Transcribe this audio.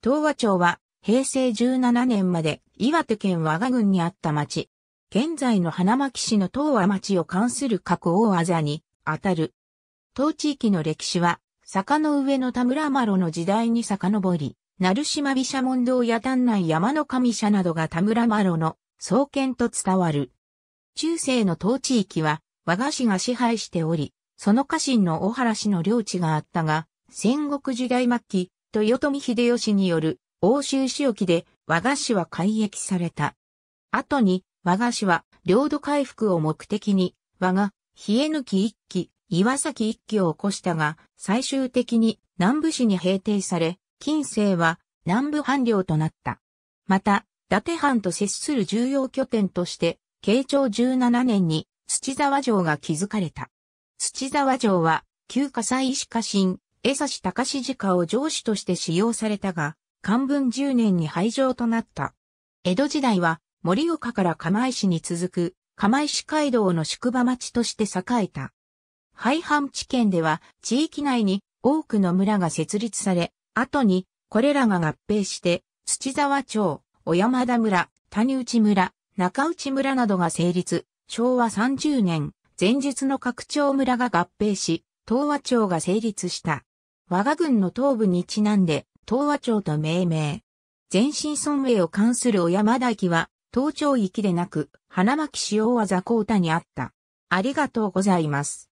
東和町は平成17年まで岩手県和賀郡にあった町。現在の花巻市の東和町を関する過去大技に当たる。当地域の歴史は坂の上の田村麻呂の時代に遡り、鳴島毘沙門堂や丹内山の神社などが田村麻呂の創建と伝わる。中世の当地域は和菓子が支配しており、その家臣の大原氏の領地があったが、戦国時代末期、豊臣秀吉による欧州仕置きで和菓子は改易された。後に和菓子は領土回復を目的に和が冷え抜き一揆、岩崎一揆を起こしたが、最終的に南部市に平定され、近世は南部藩領となった。また、伊達藩と接する重要拠点として、慶長17年に土沢城が築かれた。土沢城は、旧火災石家新、江差志史家を上司として使用されたが、漢文10年に廃城となった。江戸時代は森岡から釜石に続く釜石街道の宿場町として栄えた。廃藩地県では地域内に多くの村が設立され、後にこれらが合併して土沢町、小山田村、谷内村、中内村などが成立、昭和30年、前日の各町村が合併し、東和町が成立した。我が軍の東部にちなんで、東和町と命名。全身損営を関する小山田駅は、東町域でなく、花巻塩和座高田にあった。ありがとうございます。